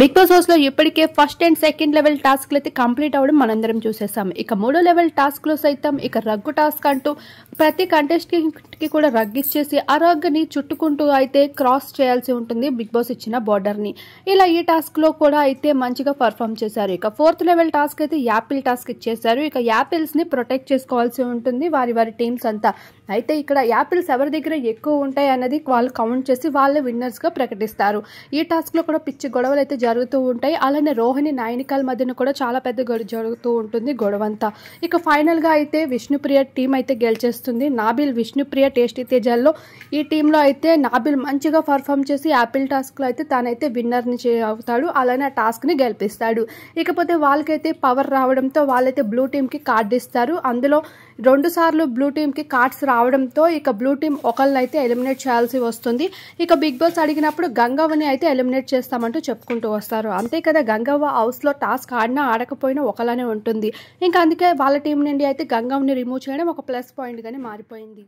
big boss house లో ఇప్పటికే first and second level task అయితే కంప్లీట్ అవ్వడం మనందరం చూసేసాం ఇక మూడో లెవెల్ టాస్క్ లో సైతం ఇక రగ్గు టాస్క్ అంటూ ప్రతి కంటెస్టెంట్ కి కూడా చేసి ఆ ని చుట్టుకుంటూ అయితే క్రాస్ చేయాల్సి ఉంటుంది బిగ్ బాస్ ఇచ్చిన బార్డర్ ని ఇలా ఈ టాస్క్ లో కూడా అయితే మంచిగా పర్ఫామ్ చేశారు ఇక ఫోర్త్ లెవెల్ టాస్క్ అయితే యాపిల్ టాస్క్ ఇచ్చేసారు ఇక యాపిల్స్ ని ప్రొటెక్ట్ చేసుకోవాల్సి ఉంటుంది వారి వారి టీమ్స్ అంతా అయితే ఇక్కడ యాపిల్స్ ఎవరి దగ్గర ఎక్కువ ఉంటాయి అన్నది వాళ్ళు కౌంట్ చేసి వాళ్ళే విన్నర్స్గా ప్రకటిస్తారు ఈ టాస్క్లో కూడా పిచ్చి గొడవలు అయితే జరుగుతూ ఉంటాయి అలానే రోహిణి నాయనికాల మధ్యన కూడా చాలా పెద్ద గొడవ జరుగుతూ ఉంటుంది గొడవంతా ఇక ఫైనల్గా అయితే విష్ణుప్రియ టీం అయితే గెలిచేస్తుంది నాబిల్ విష్ణుప్రియ టేస్టీ తేజాల్లో ఈ టీంలో అయితే నాబిల్ మంచిగా పర్ఫామ్ చేసి యాపిల్ టాస్క్లో అయితే తనైతే విన్నర్ని అవుతాడు అలానే ఆ టాస్క్ని గెలిపిస్తాడు ఇకపోతే వాళ్ళకైతే పవర్ రావడంతో వాళ్ళైతే బ్లూ టీంకి కార్డు ఇస్తారు అందులో రెండు సార్లు బ్లూ టీంకి కార్డ్స్ రావడం రావడంతో ఇక బ్లూ టీమ్ అయితే ఎలిమినేట్ చేయాల్సి వస్తుంది ఇక బిగ్ బాస్ అడిగినప్పుడు గంగవ్వని అయితే ఎలిమినేట్ చేస్తామంటూ చెప్పుకుంటూ వస్తారు అంతే కదా గంగవ్వ హౌస్లో టాస్క్ ఆడినా ఆడకపోయినా ఒకలానే ఉంటుంది ఇంకా అందుకే వాళ్ళ టీం నుండి అయితే గంగవ్వని రిమూవ్ చేయడం ఒక ప్లస్ పాయింట్గానే మారిపోయింది